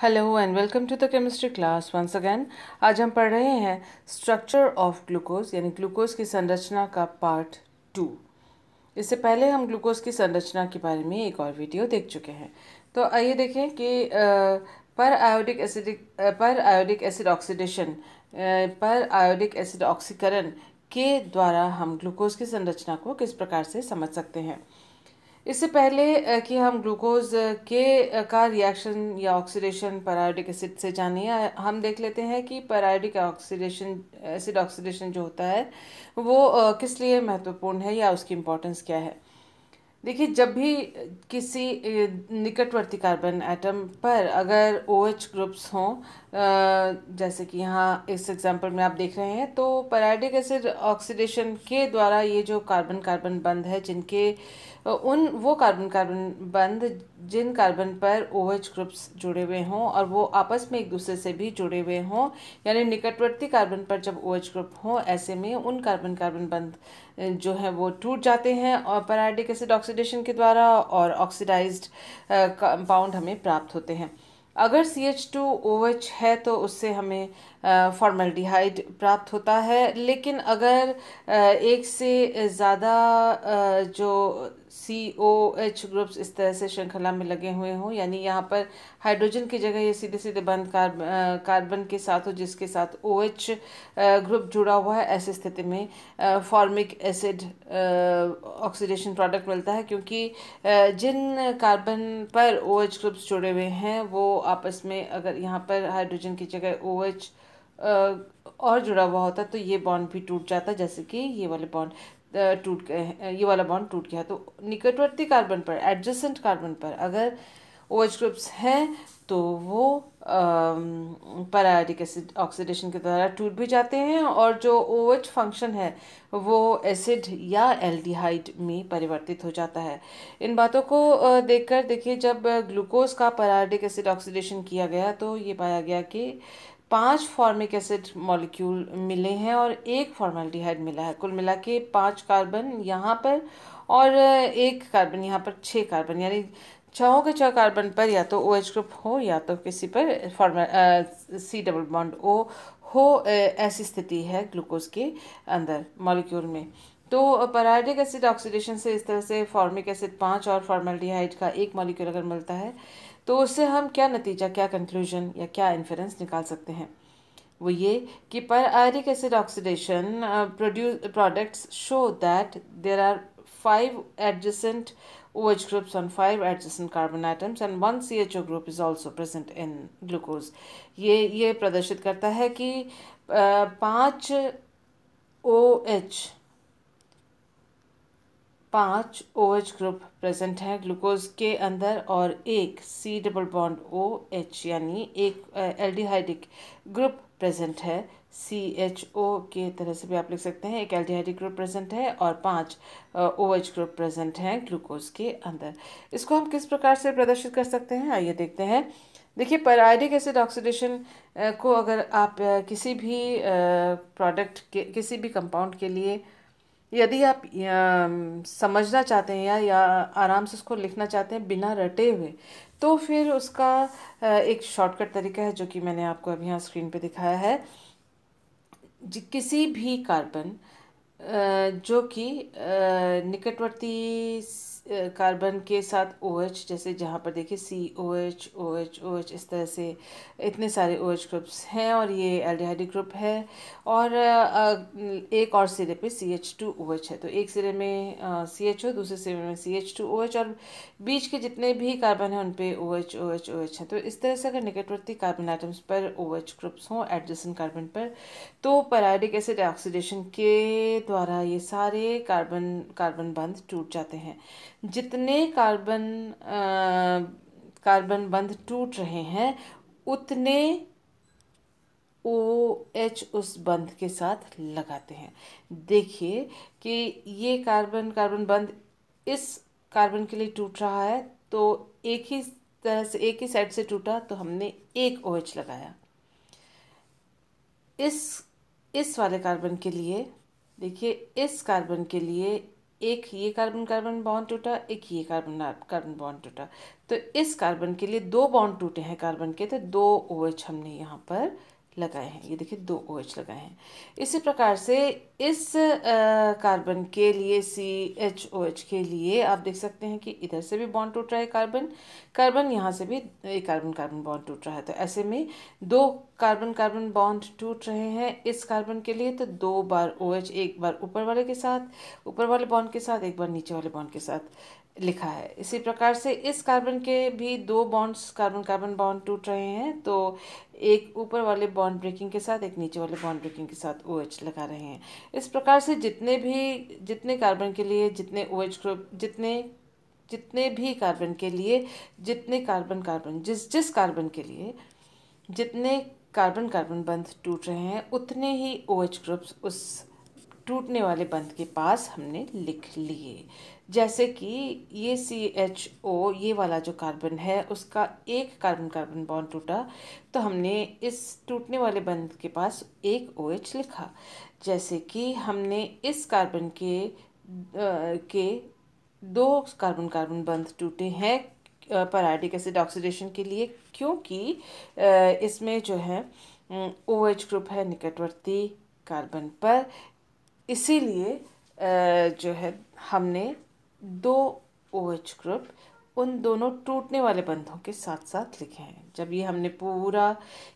hello and welcome to the chemistry class once again आज हम पढ़ रहे हैं स्ट्रक्चर ऑफ ग्लूकोज यानी ग्लूकोज की संरचना का पार्ट टू इससे पहले हम ग्लूकोज की संरचना के बारे में एक और वीडियो देख चुके हैं तो आइए देखें कि periodic acidic periodic acid oxidation periodic acid ऑक्सीकरण के द्वारा हम ग्लूकोज की संरचना को किस प्रकार से समझ सकते हैं इससे पहले कि हम ग्लूकोज के का रिएक्शन या ऑक्सीडेशन पैरायोडिक एसिड से जानिए हम देख लेते हैं कि पैरायोडिक ऑक्सीडेशन एसिड ऑक्सीडेशन जो होता है वो किस लिए महत्वपूर्ण है या उसकी इम्पोर्टेंस क्या है देखिए जब भी किसी निकटवर्ती कार्बन एटम पर अगर ओ एच ग्रुप्स हों जैसे कि यहाँ इस एग्जांपल में आप देख रहे हैं तो पैराडिक एसिड ऑक्सीडेशन के द्वारा ये जो कार्बन कार्बन बंद है जिनके उन वो कार्बन कार्बन बंद जिन कार्बन पर ओ OH ग्रुप्स जुड़े हुए हों और वो आपस में एक दूसरे से भी जुड़े हुए हों यानी निकटवर्ती कार्बन पर जब ओ OH ग्रुप हो ऐसे में उन कार्बन कार्बन बंद जो है वो टूट जाते हैं और पैराडिक एसिड ऑक्सीडेशन के द्वारा और ऑक्सीडाइज्ड कंपाउंड हमें प्राप्त होते हैं अगर C H two O H है तो उससे हमें फॉर्मल्डिहाइड प्राप्त होता है लेकिन अगर एक से ज़्यादा जो सी ओ एच ग्रुप्स इस तरह से श्रृंखला में लगे हुए हों यानी यहाँ पर हाइड्रोजन की जगह ये सीधे सीधे बंद कार्ब कार्बन के साथ हो जिसके साथ ओ एच ग्रुप जुड़ा हुआ है ऐसी स्थिति में फॉर्मिक एसिड ऑक्सीडेशन प्रोडक्ट मिलता है क्योंकि जिन कार्बन पर ओ एच ग्रुप्स जुड़े हुए हैं वो आपस में अगर यहाँ पर हाइड्रोजन की जगह ओ OH और जुड़ा हुआ होता तो ये बॉन्ड भी टूट जाता जैसे कि ये वाले बॉन्ड टूट गए ये वाला बॉन्ड टूट गया तो निकटवर्ती कार्बन पर एडजेसेंट कार्बन पर अगर ओ एच ग्रुप्स हैं तो वो पैराडिक एसिड ऑक्सीडेशन के द्वारा टूट भी जाते हैं और जो ओ एच फंक्शन है वो एसिड या एल्डिहाइड में परिवर्तित हो जाता है इन बातों को देखकर देखिए जब ग्लूकोज का पैराडिक एसिड ऑक्सीडेशन किया गया तो ये पाया गया कि पांच फॉर्मिक एसिड मॉलिक्यूल मिले हैं और एक फॉर्मेल्टीहाइड मिला है कुल मिला के पाँच कार्बन यहाँ पर और एक कार्बन यहाँ पर छः कार्बन यानी छहों के छः कार्बन पर या तो ओ एच ग्रुप हो या तो किसी पर formyl C double bond O हो ऐसी स्थिति है ग्लूकोज के अंदर मॉलिक्यूल में तो पराइडिक एसिड ऑक्सीडेशन से इस तरह से फॉर्मिक एसिड पाँच और फॉर्मेल्डिहाइड का एक मॉलिक्यूल अगर मिलता है तो उससे हम क्या नतीजा क्या कंक्लूजन या क्या इन्फ्रेंस निकाल सकते हैं वो ये कि periodic acid oxidation produce products show that there are five H groups on five on carbon atoms and one C H O group is also present in glucose ये ये प्रदर्शित करता है कि uh, पाँच ओ एच पांच O H group present है glucose के अंदर और एक C double bond O H यानी एक एल्डिहाइडिक ग्रुप प्रेजेंट है सी एच ओ के तरह से भी आप लिख सकते हैं एक एल्डिहाइडिक ग्रुप प्रेजेंट है और पांच ओ एच ग्रुप प्रेजेंट हैं ग्लूकोज के अंदर इसको हम किस प्रकार से प्रदर्शित कर सकते हैं आइए देखते हैं देखिए पैराइडिक एसिड ऑक्सीडेशन को अगर आप किसी भी प्रोडक्ट के किसी भी कंपाउंड के लिए यदि आप समझना चाहते हैं या, या आराम से उसको लिखना चाहते हैं बिना रटे हुए तो फिर उसका एक शॉर्टकट तरीका है जो कि मैंने आपको अभी यहाँ स्क्रीन पे दिखाया है किसी भी कार्बन जो कि निकटवर्ती कार्बन के साथ ओ OH, जैसे जहाँ पर देखिए C O H O H O H इस तरह से इतने सारे ओ OH ग्रुप्स हैं और ये एल ग्रुप है और एक और सिरे पे C H two O H है तो एक सिरे में सी एच ओ दूसरे सिरे में C H two O H और बीच के जितने भी कार्बन हैं उन पर O H O H O H है तो इस तरह से अगर निकटवर्ती कार्बन आइटम्स पर ओ एच ग्रुप्स हों एडजन कार्बन पर तो पैराडिक एसिड ऑक्सीडेशन के द्वारा ये सारे कार्बन कार्बन बंद टूट जाते हैं जितने कार्बन कार्बन बंध टूट रहे हैं उतने ओ एच उस बंध के साथ लगाते हैं देखिए कि ये कार्बन कार्बन बंध इस कार्बन के लिए टूट रहा है तो एक ही तरह से एक ही साइड से टूटा तो हमने एक ओ एच लगाया इस इस वाले कार्बन के लिए देखिए इस कार्बन के लिए एक ये कार्बन कार्बन बॉन्ड टूटा एक ये कार्बन कार्बन बॉन्ड टूटा तो इस कार्बन के लिए दो बॉन्ड टूटे हैं कार्बन के तो दो ओ OH हमने यहाँ पर लगाए हैं ये देखिए दो ओ OH एच लगाए हैं इसी प्रकार से इस कार्बन के लिए सी एच ओ एच के लिए आप देख सकते हैं कि इधर से भी बॉन्ड टूट रहा है कार्बन कार्बन यहाँ से भी एक कार्बन कार्बन बॉन्ड टूट रहा है तो ऐसे में दो कार्बन कार्बन बॉन्ड टूट रहे हैं इस कार्बन के लिए तो दो बार ओ OH, एच एक बार ऊपर वाले के साथ ऊपर वाले बॉन्ड के साथ एक बार नीचे वाले बॉन्ड के साथ लिखा है इसी प्रकार से इस कार्बन के भी दो बॉन्ड्स कार्बन कार्बन बॉन्ड टूट रहे हैं तो एक ऊपर वाले बॉन्ड ब्रेकिंग के साथ एक नीचे वाले बॉन्ड ब्रेकिंग के साथ ओ OH लगा रहे हैं इस प्रकार से जितने भी जितने कार्बन के लिए जितने ओ OH ग्रुप जितने जितने भी कार्बन के लिए जितने कार्बन कार्बन जिस जिस कार्बन के लिए जितने कार्बन कार्बन बंध टूट रहे हैं उतने ही ओ OH ग्रुप्स उस टूटने वाले बंद के पास हमने लिख लिए जैसे कि ये सी एच ओ ये वाला जो कार्बन है उसका एक कार्बन कार्बन बॉन्ड टूटा तो हमने इस टूटने वाले बंद के पास एक ओ एच लिखा जैसे कि हमने इस कार्बन के आ, के दो कार्बन कार्बन बंद टूटे हैं पराडिक एसिड ऑक्सीडेशन के लिए क्योंकि इसमें जो है ओ एच ग्रुप है निकटवर्ती कार्बन पर इसीलिए जो है हमने दो ओ एच ग्रुप उन दोनों टूटने वाले बंधों के साथ साथ लिखे हैं जब ये हमने पूरा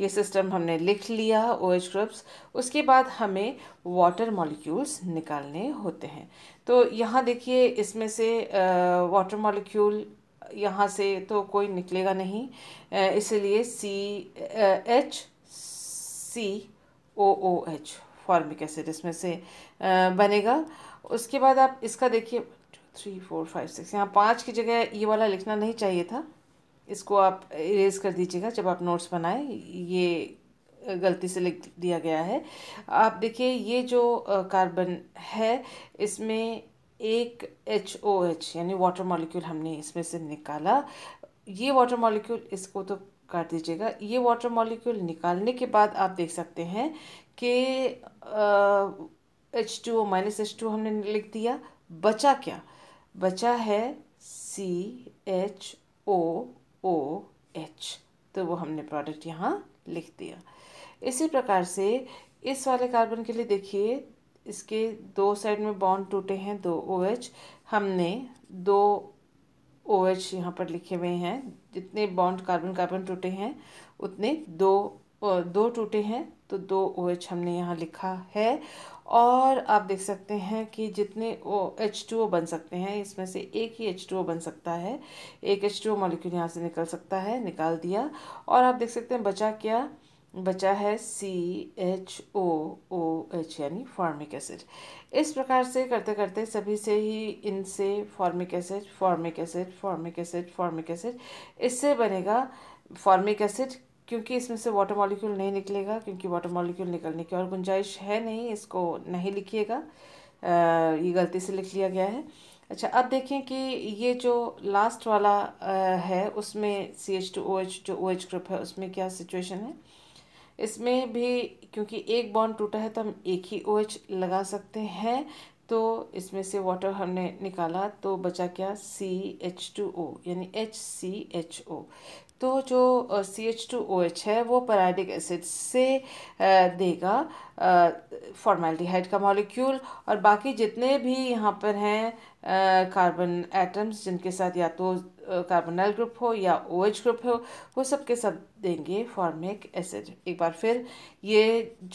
ये सिस्टम हमने लिख लिया ओ एच ग्रुप्स उसके बाद हमें वाटर मॉलिक्यूल्स निकालने होते हैं तो यहाँ देखिए इसमें से वाटर मॉलिक्यूल यहाँ से तो कोई निकलेगा नहीं इसलिए C H C O O H formic acid इसमें से बनेगा उसके बाद आप इसका देखिए थ्री फोर फाइव सिक्स यहाँ पाँच की जगह ये वाला लिखना नहीं चाहिए था इसको आप इरेज कर दीजिएगा जब आप नोट्स बनाएं ये गलती से लिख दिया गया है आप देखिए ये जो कार्बन है इसमें एक एच ओ एच यानी वाटर मॉलिक्यूल हमने इसमें से निकाला ये वाटर मॉलिक्यूल इसको तो काट दीजिएगा ये वाटर मॉलिक्यूल निकालने के बाद आप देख सकते हैं कि H two O minus H two हमने लिख दिया बचा क्या बचा है C H O O H तो वो हमने प्रोडक्ट यहाँ लिख दिया इसी प्रकार से इस वाले कार्बन के लिए देखिए इसके दो साइड में बॉन्ड टूटे हैं दो ओ एच हमने दो ओ एच यहाँ पर लिखे हुए हैं जितने बॉन्ड कार्बन कार्बन टूटे हैं उतने दो दो टूटे हैं तो दो ओ OH हमने यहाँ लिखा है और आप देख सकते हैं कि जितने ओ एच टू ओ बन सकते हैं इसमें से एक ही एच टू ओ बन सकता है एक एच टू ओ मॉलिक्यूल यहाँ से निकल सकता है निकाल दिया और आप देख सकते हैं बचा क्या बचा है C H O O H यानी फॉर्मिक एसिड इस प्रकार से करते करते सभी से ही इनसे formic acid formic acid formic acid formic acid इससे बनेगा फॉर्मिक एसिड क्योंकि इसमें से वाटर मॉलिक्यूल नहीं निकलेगा क्योंकि वाटर मॉलिक्यूल निकलने की और गुंजाइश है नहीं इसको नहीं लिखिएगा ये गलती से लिख लिया गया है अच्छा अब देखें कि ये जो लास्ट वाला है उसमें C H two O H जो ओ एच ग्रुप है उसमें क्या सिचुएशन है इसमें भी क्योंकि एक बॉन्ड टूटा है तो हम एक ही ओ एच लगा सकते हैं तो इसमें से वाटर हमने निकाला तो बचा क्या सी एच टू ओ यानी एच सी एच ओ तो जो C H two O H है वो पराइडिक एसिड से देगा फॉर्मेल्टीहाइड का मॉलिक्यूल और बाकी जितने भी यहाँ पर हैं कार्बन एटम्स जिनके साथ या तो कार्बोनल ग्रुप हो या ओ एच ग्रुप हो वो सब के सब देंगे फॉर्मिक एसिड एक बार फिर ये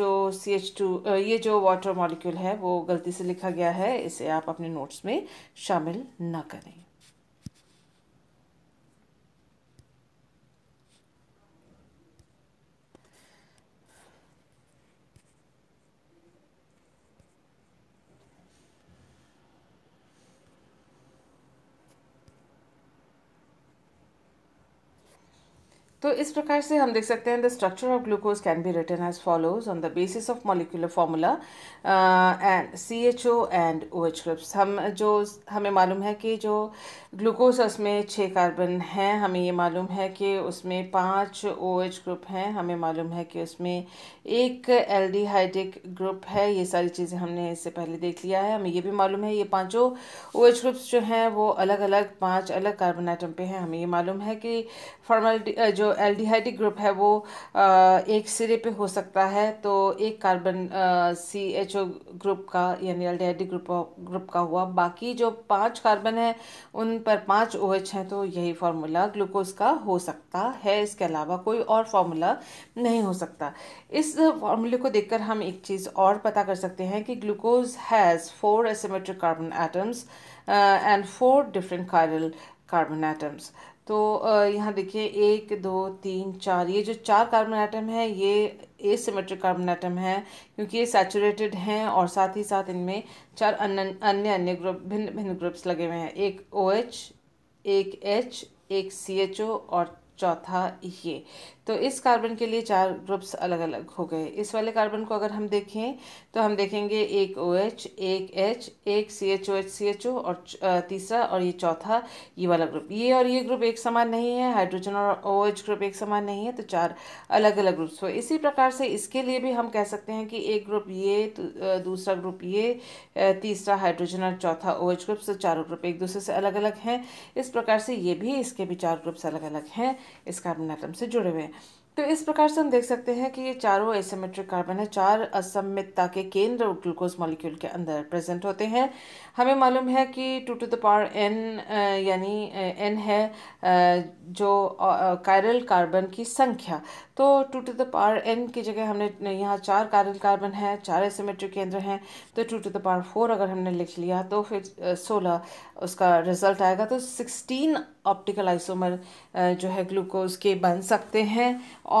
जो सी एच टू ये जो वाटर मॉलिक्यूल है वो गलती से लिखा गया है इसे आप अपने नोट्स में शामिल ना करें तो इस प्रकार से हम देख सकते हैं the structure of glucose can be written as follows on the basis of molecular formula and C H O and O H groups हम जो हमें मालूम है कि जो ग्लूकोज उसमें छः कार्बन हैं हमें ये मालूम है कि उसमें पाँच ओ एच ग्रुप हैं हमें मालूम है कि उसमें एक एल डी हाइड्रिक ग्रुप है ये सारी चीज़ें हमने इससे पहले देख लिया है हमें ये भी मालूम है ये पाँचों ओ एच ग्रुप्स जो हैं वो अलग अलग पाँच अलग कार्बन आइटम पे हैं हमें ये मालूम है कि फॉर्मल जो एल्डिहाइडिक ग्रुप है वो एक सिरे पे हो सकता है तो एक carbon C H O group का यानी एल्डिहाइडिक ग्रुप ग्रुप का हुआ बाकी जो पांच कार्बन है उन पर पांच ओ एच हैं तो यही फार्मूला ग्लूकोज का हो सकता है इसके अलावा कोई और फार्मूला नहीं हो सकता इस फार्मूले को देखकर हम एक चीज़ और पता कर सकते हैं कि glucose has four asymmetric carbon atoms and four different chiral carbon atoms तो यहाँ देखिए एक दो तीन चार ये जो चार कार्बन आइटम है ये ए सीमेट्रिक कार्बन आइटम है क्योंकि ये सैचुरेटेड हैं और साथ ही साथ इनमें चार अन्य अन्य अन्य ग्रुप भिन्न भिन्न ग्रुप्स लगे हुए हैं एक ओ OH, एच एक एच एक सी एच ओ और चौथा ये e तो इस कार्बन के लिए चार ग्रुप्स अलग अलग हो गए इस वाले कार्बन को अगर हम देखें तो हम देखेंगे एक ओ OH, एच एक एच एक C H O H C H O और तीसरा और ये चौथा ये वाला ग्रुप ये और ये ग्रुप एक समान नहीं है हाइड्रोजन और ओ OH ग्रुप एक समान नहीं है तो चार अलग अलग ग्रुप्स हो इसी प्रकार से इसके लिए भी हम कह सकते हैं कि एक ग्रुप ये दूसरा ग्रुप ये तीसरा हाइड्रोजन और चौथा ओ OH ग्रुप्स तो चारों ग्रुप एक दूसरे से अलग अलग हैं इस प्रकार से ये भी इसके भी चार ग्रुप्स अलग अलग हैं इस कार्बन आइटम से जुड़े हुए हैं तो इस प्रकार से हम देख सकते हैं कि ये चारों एसेमेट्रिक कार्बन है चार असम्मितता के केंद्र ग्लूकोज मॉलिक्यूल के अंदर प्रेजेंट होते हैं हमें मालूम है कि two to the power n यानी एन है जो कायरल कार्बन की संख्या तो two to the power n की जगह हमने यहाँ चार कार्बन कार्बन है चार एसोमेट्रिक केंद्र हैं तो two to the power four अगर हमने लिख लिया तो फिर सोलह उसका रिजल्ट आएगा तो सिक्सटीन ऑप्टिकल आइसोमर जो है ग्लूकोज के बन सकते हैं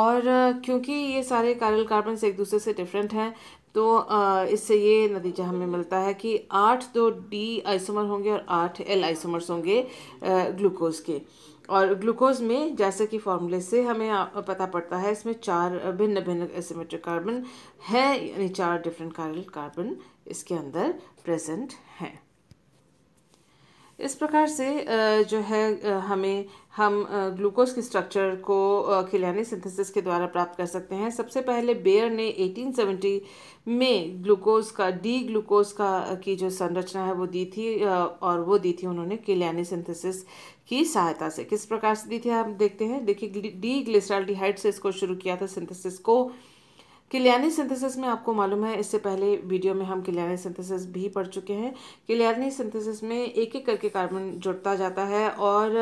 और क्योंकि ये सारे कार्बन कार्बन एक दूसरे से डिफरेंट हैं तो इससे ये नतीजा हमें मिलता है कि आठ दो डी आइसोमर होंगे और आठ एल आइसोमर्स होंगे ग्लूकोज के और ग्लूकोज में जैसे कि फॉर्मूले से हमें पता पड़ता है इसमें चार भिन्न भिन्न एसिमेट्रिक कार्बन है यानी चार डिफरेंट कार्बन इसके अंदर प्रेजेंट हैं इस प्रकार से जो है हमें हम ग्लूकोज के स्ट्रक्चर को खिलानी सिंथेसिस के द्वारा प्राप्त कर सकते हैं सबसे पहले बेयर ने 1870 में ग्लूकोज का डी ग्लूकोज का की जो संरचना है वो दी थी और वो दी थी उन्होंने किलियानी सिंथेसिस की सहायता से किस प्रकार से दी थी आप देखते हैं देखिए डी ग्लिसराल डिहाइड से इसको शुरू किया था सिंथेसिस को किलियानी सिंथेसिस में आपको मालूम है इससे पहले वीडियो में हम किलियानी सिंथेसिस भी पढ़ चुके हैं किलियानी सिंथेसिस में एक एक करके कार्बन जुड़ता जाता है और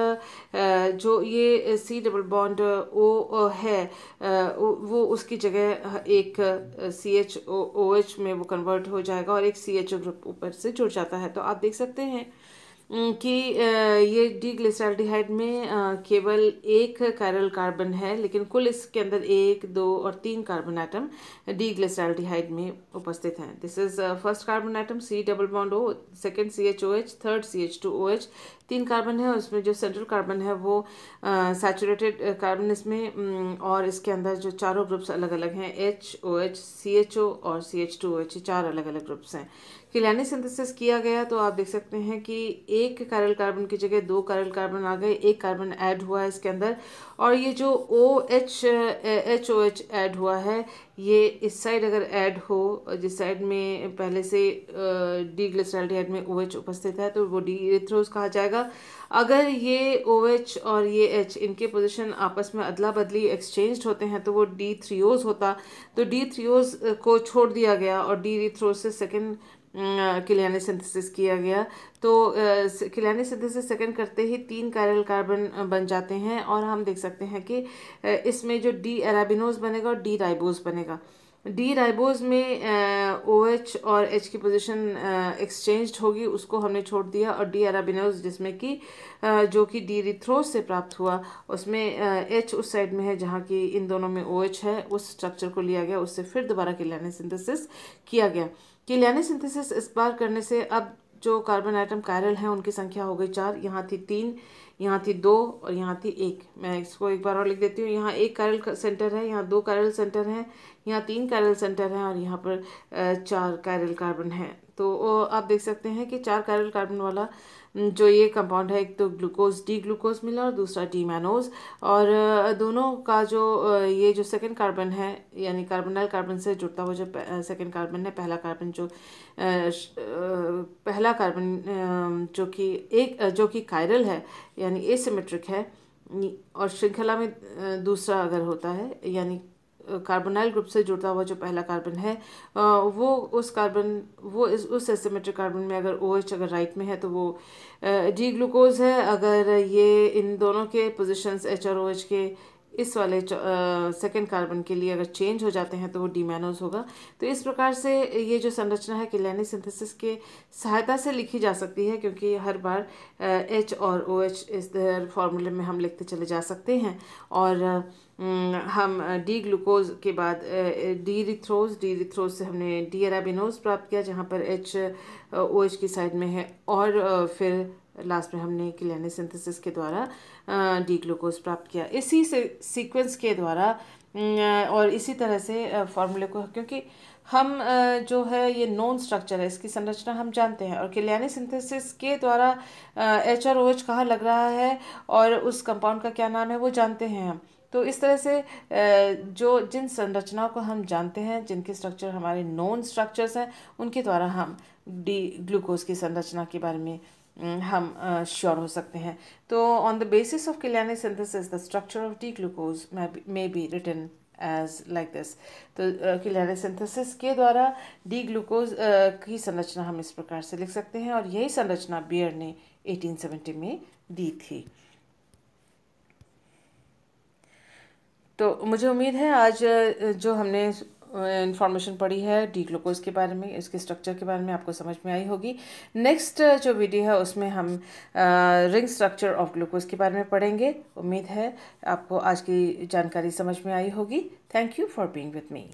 जो ये सी डबल बॉन्ड ओ है वो उसकी जगह एक सी एच ओ एच में वो कन्वर्ट हो जाएगा और एक सी एच ग्रुप ऊपर से जुड़ जाता है तो आप देख सकते हैं कि ये डी ग्लिसराल्डिहाइड में केवल एक कैरल कार्बन है लेकिन कुल इसके अंदर एक दो और तीन कार्बन आइटम डी ग्लिसराल्डिहाइड में उपस्थित हैं this is first carbon atom C double bond O second C H O H third C H two O H तीन कार्बन है उसमें जो सेंट्रल कार्बन है वो सैचुरेटेड कार्बन इसमें और इसके अंदर जो चारों ग्रुप्स अलग अलग हैं H O H C H O और C H two O H चार अलग अलग ग्रुप्स हैं किलानी सिंथेसिस किया गया तो आप देख सकते हैं कि एक कारल कार्बन की जगह दो कारल कार्बन आ गए एक कार्बन ऐड हुआ है इसके अंदर और ये जो O H H O H add हुआ है ये इस साइड अगर ऐड हो जिस साइड में पहले से डी ग्लिसराल्डिहाइड में ओ एच उपस्थित है तो वो डी इरेथ्रोज कहा जाएगा अगर ये ओ एच और ये एच इनके पोजीशन आपस में अदला बदली एक्सचेंज होते हैं तो वो डी थ्रियोज होता तो डी थ्रियोज को छोड़ दिया गया और डी रिथ्रोज से सेकेंड किलियाने सिंथेसिस किया गया तो किलियाने सिंथेसिस सेकंड करते ही तीन कायरल कार्बन बन जाते हैं और हम देख सकते हैं कि इसमें जो डी एराबिनोज बनेगा और डी राइबोज बनेगा डी राइबोज में ओ एच और एच की पोजीशन एक्सचेंज होगी उसको हमने छोड़ दिया और डी एराबिनोज जिसमें कि जो कि डी रिथ्रोज से प्राप्त हुआ उसमें एच उस साइड में है जहाँ की इन दोनों में ओ OH एच है उस स्ट्रक्चर को लिया गया उससे फिर दोबारा किलियाने सिंथेसिस किया गया कि लियानी सिंथेसिस इस बार करने से अब जो कार्बन आइटम कायरल हैं उनकी संख्या हो गई चार यहाँ थी तीन यहाँ थी दो और यहाँ थी एक मैं इसको एक बार और लिख देती हूँ यहाँ एक कायरल सेंटर है यहाँ दो कायरल सेंटर हैं यहाँ तीन कायरल सेंटर हैं और यहाँ पर चार कायरल कार्बन है तो आप देख सकते हैं कि चार कायरल कार्बन वाला हम्म, जो ये कंपाउंड है एक तो ग्लूकोज डी ग्लूकोज मिला और दूसरा डी मैनोज और दोनों का जो ये जो सेकेंड कार्बन है यानी कार्बनल कार्बन से जुड़ता हुआ जो सेकेंड कार्बन है पहला कार्बन जो पहला कार्बन जो कि एक जो कि कायरल है यानी एसिमेट्रिक है और श्रृंखला में दूसरा अगर होता है यानी कार्बोनाइल ग्रुप से जुड़ता हुआ जो पहला कार्बन है वो उस कार्बन वो इस उस एसिमेट्रिक कार्बन में अगर ओ OH अगर राइट में है तो वो डी ग्लूकोज है अगर ये इन दोनों के पोजिशन एच और ओ एच के इस वाले सेकेंड कार्बन के लिए अगर चेंज हो जाते हैं तो वो डीमेनोज होगा तो इस प्रकार से ये जो संरचना है किलैनी सिंथेसिस के सहायता से लिखी जा सकती है क्योंकि हर बार एच और ओ एच इस फार्मूले में हम लिखते चले जा सकते हैं और हम डी ग्लूकोज के बाद डी रिथ्रोज डी रिथ्रोज से हमने डी एराबिनोज प्राप्त किया जहाँ पर एच ओ एच की साइड में है और फिर लास्ट में हमने किलेने सिंथेसिस के द्वारा डी ग्लूकोज प्राप्त किया इसी से सीक्वेंस के द्वारा और इसी तरह से फॉर्मूले को क्योंकि हम जो है ये नॉन स्ट्रक्चर है इसकी संरचना हम जानते हैं और किलियानी सिंथेसिस के द्वारा एच आर ओ एच कहाँ लग रहा है और उस कंपाउंड का क्या नाम है वो जानते हैं हम तो इस तरह से जो जिन संरचनाओं को हम जानते हैं जिनके स्ट्रक्चर हमारे नॉन स्ट्रक्चर्स हैं उनके द्वारा हम डी ग्लूकोज की संरचना के बारे में हम्म, हम श्योर हो सकते हैं तो on the basis of Kiliani synthesis the structure of D glucose may be written as like this तो किलियानी सिंथेसिस के द्वारा डी ग्लूकोज की संरचना हम इस प्रकार से लिख सकते हैं और यही संरचना बियर ने 1870 में दी थी तो मुझे उम्मीद है आज जो हमने इन्फॉर्मेशन पड़ी है डी ग्लूकोज के बारे में इसके स्ट्रक्चर के बारे में आपको समझ में आई होगी नेक्स्ट जो वीडियो है उसमें हम रिंग स्ट्रक्चर ऑफ ग्लूकोज के बारे में पढ़ेंगे उम्मीद है आपको आज की जानकारी समझ में आई होगी thank you for being with me